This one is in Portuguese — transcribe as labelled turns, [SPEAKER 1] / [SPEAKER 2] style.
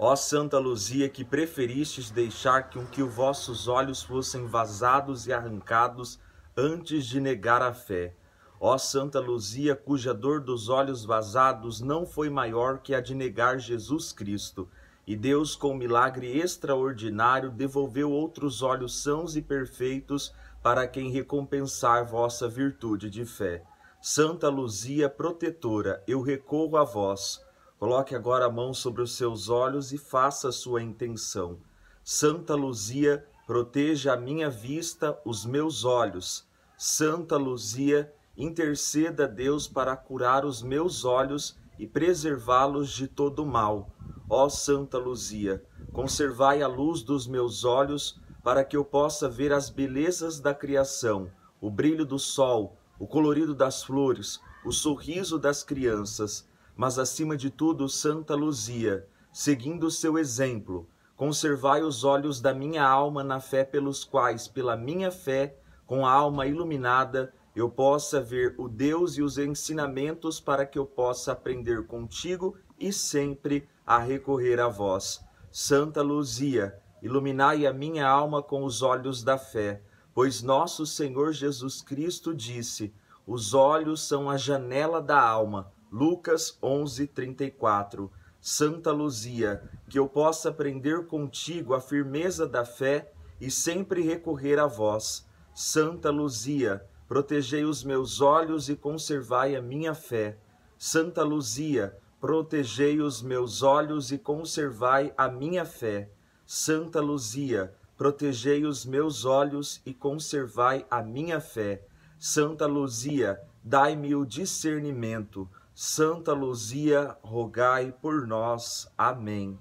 [SPEAKER 1] Ó Santa Luzia, que preferistes deixar com que os vossos olhos fossem vazados e arrancados antes de negar a fé. Ó Santa Luzia, cuja dor dos olhos vazados não foi maior que a de negar Jesus Cristo, e Deus, com um milagre extraordinário, devolveu outros olhos sãos e perfeitos para quem recompensar vossa virtude de fé. Santa Luzia, protetora, eu recorro a vós. Coloque agora a mão sobre os seus olhos e faça a sua intenção. Santa Luzia, proteja a minha vista, os meus olhos. Santa Luzia, interceda a Deus para curar os meus olhos e preservá-los de todo mal. Ó Santa Luzia, conservai a luz dos meus olhos para que eu possa ver as belezas da criação, o brilho do sol, o colorido das flores, o sorriso das crianças mas acima de tudo Santa Luzia, seguindo seu exemplo, conservai os olhos da minha alma na fé pelos quais, pela minha fé, com a alma iluminada, eu possa ver o Deus e os ensinamentos para que eu possa aprender contigo e sempre a recorrer a vós. Santa Luzia, iluminai a minha alma com os olhos da fé, pois nosso Senhor Jesus Cristo disse: os olhos são a janela da alma. Lucas 11:34. Santa Luzia, que eu possa aprender contigo a firmeza da fé e sempre recorrer a vós. Santa Luzia, protegei os meus olhos e conservai a minha fé. Santa Luzia, protegei os meus olhos e conservai a minha fé. Santa Luzia, protegei os meus olhos e conservai a minha fé. Santa Luzia, dai-me o discernimento Santa Luzia, rogai por nós. Amém.